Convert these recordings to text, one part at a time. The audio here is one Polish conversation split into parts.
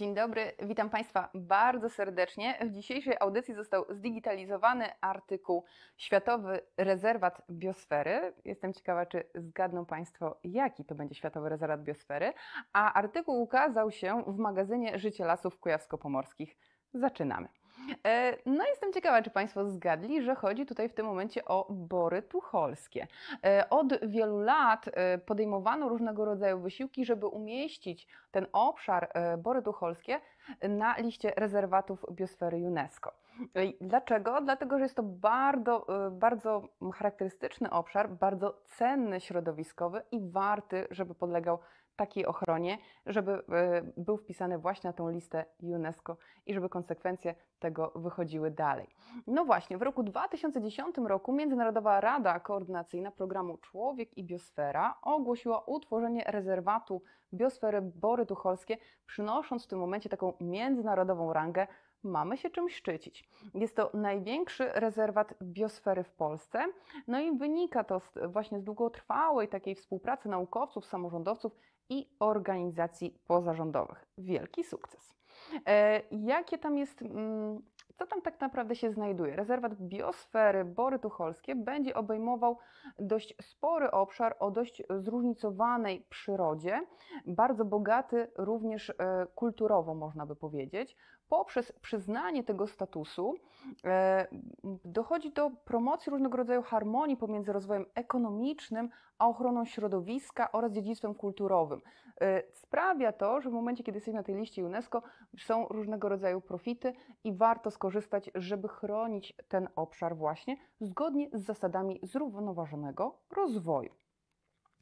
Dzień dobry, witam Państwa bardzo serdecznie. W dzisiejszej audycji został zdigitalizowany artykuł Światowy Rezerwat Biosfery. Jestem ciekawa, czy zgadną Państwo, jaki to będzie Światowy Rezerwat Biosfery. A artykuł ukazał się w magazynie Życie Lasów Kujawsko-Pomorskich. Zaczynamy. E, no jestem ciekawa, czy Państwo zgadli, że chodzi tutaj w tym momencie o bory tucholskie. E, od wielu lat e, podejmowano różnego rodzaju wysiłki, żeby umieścić ten obszar bory tucholskie na liście rezerwatów biosfery UNESCO. Dlaczego? Dlatego, że jest to bardzo, bardzo charakterystyczny obszar, bardzo cenny środowiskowy i warty, żeby podlegał takiej ochronie, żeby e, był wpisany właśnie na tą listę UNESCO i żeby konsekwencje tego wychodziły dalej. No właśnie, w roku 2010 roku Międzynarodowa Rada Koordynacyjna Programu Człowiek i Biosfera ogłosiła utworzenie rezerwatu biosfery Bory Tucholskie, przynosząc w tym momencie taką międzynarodową rangę mamy się czym szczycić. Jest to największy rezerwat biosfery w Polsce, no i wynika to z, właśnie z długotrwałej takiej współpracy naukowców, samorządowców i organizacji pozarządowych. Wielki sukces. E, jakie tam jest mm, co tam tak naprawdę się znajduje? Rezerwat biosfery Bory Tucholskie będzie obejmował dość spory obszar o dość zróżnicowanej przyrodzie, bardzo bogaty również e, kulturowo, można by powiedzieć poprzez przyznanie tego statusu e, dochodzi do promocji różnego rodzaju harmonii pomiędzy rozwojem ekonomicznym a ochroną środowiska oraz dziedzictwem kulturowym. E, sprawia to, że w momencie, kiedy jesteśmy na tej liście UNESCO, są różnego rodzaju profity i warto skorzystać, żeby chronić ten obszar właśnie zgodnie z zasadami zrównoważonego rozwoju.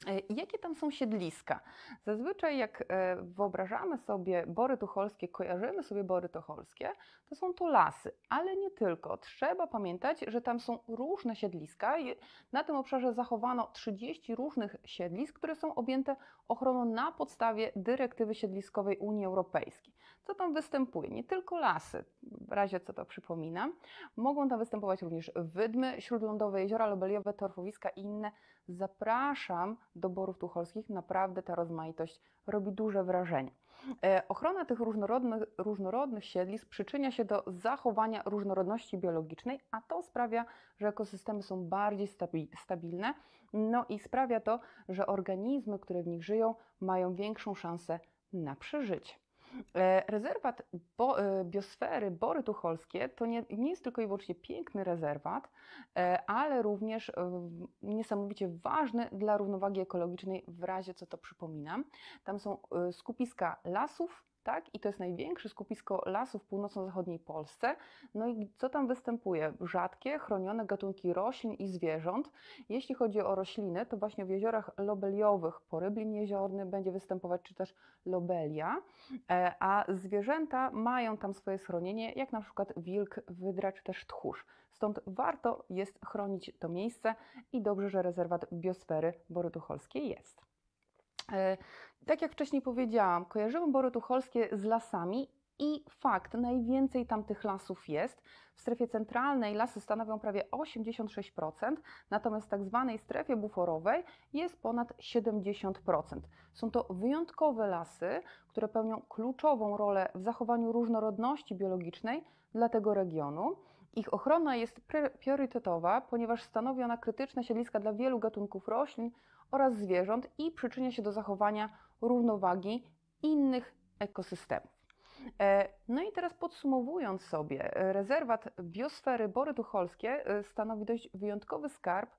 E, jakie tam są siedliska? Zazwyczaj jak e, wyobrażamy sobie bory tucholskie, kojarzymy sobie bory tucholskie, to są to lasy, ale nie tylko. Trzeba pamiętać, że tam są różne siedliska. Na tym obszarze zachowano 30 różnych siedlisk, które są objęte ochroną na podstawie dyrektywy siedliskowej Unii Europejskiej. Co tam występuje? Nie tylko lasy, w razie co to przypominam. Mogą tam występować również wydmy, śródlądowe jeziora, lobeliowe, torfowiska i inne zapraszam do Borów Tucholskich. Naprawdę ta rozmaitość robi duże wrażenie. E, ochrona tych różnorodnych, różnorodnych siedlisk przyczynia się do zachowania różnorodności biologicznej, a to sprawia, że ekosystemy są bardziej stabilne, no i sprawia to, że organizmy, które w nich żyją, mają większą szansę na przeżycie. E, rezerwat bo, e, biosfery Bory Tucholskie to nie, nie, jest tylko i wyłącznie piękny rezerwat, e, ale również niesamowicie ważny dla równowagi ekologicznej, w razie co to przypominam. Tam są skupiska lasów, tak? I to jest największe skupisko lasów w północno-zachodniej Polsce. No i co tam występuje? Rzadkie, chronione gatunki roślin i zwierząt. Jeśli chodzi o rośliny, to właśnie w jeziorach lobeliowych poryblin jeziorny będzie występować, czy też lobelia, e, a zwierzęta mają tam swoje schronienie, jak na przykład wilk, wydra czy też tchórz. Stąd warto jest chronić to miejsce i dobrze, że rezerwat biosfery Bory jest. E, tak jak wcześniej powiedziałam, kojarzymy bory tucholskie z lasami i fakt, najwięcej tam tych lasów jest. W strefie centralnej lasy stanowią prawie 86%, natomiast w tak zwanej strefie buforowej jest ponad 70%. Są to wyjątkowe lasy, które pełnią kluczową rolę w zachowaniu różnorodności biologicznej dla tego regionu. Ich ochrona jest priorytetowa, ponieważ stanowi ona krytyczne siedliska dla wielu gatunków roślin oraz zwierząt i przyczynia się do zachowania równowagi innych ekosystemów. E, no i teraz podsumowując sobie, e, rezerwat biosfery Bory Tucholskie e, stanowi dość wyjątkowy skarb,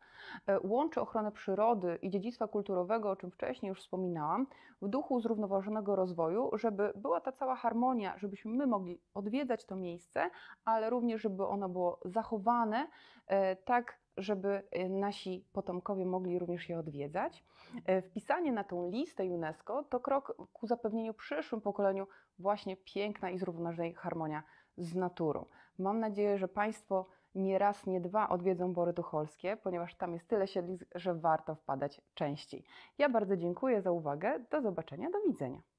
łączy ochronę przyrody i dziedzictwa kulturowego, o czym wcześniej już wspominałam, w duchu zrównoważonego rozwoju, żeby była ta cała harmonia, żebyśmy my mogli odwiedzać to miejsce, ale również żeby ono było zachowane tak żeby y, nasi potomkowie mogli również je odwiedzać. E, wpisanie na tą listę UNESCO to krok ku zapewnieniu przyszłym pokoleniu właśnie piękna i zrównoważonej harmonii z naturą. Mam nadzieję, że Państwo nie raz, nie dwa odwiedzą Bory Tucholskie, ponieważ tam jest tyle siedlisk, że warto wpadać częściej. Ja bardzo dziękuję za uwagę. Do zobaczenia, do widzenia.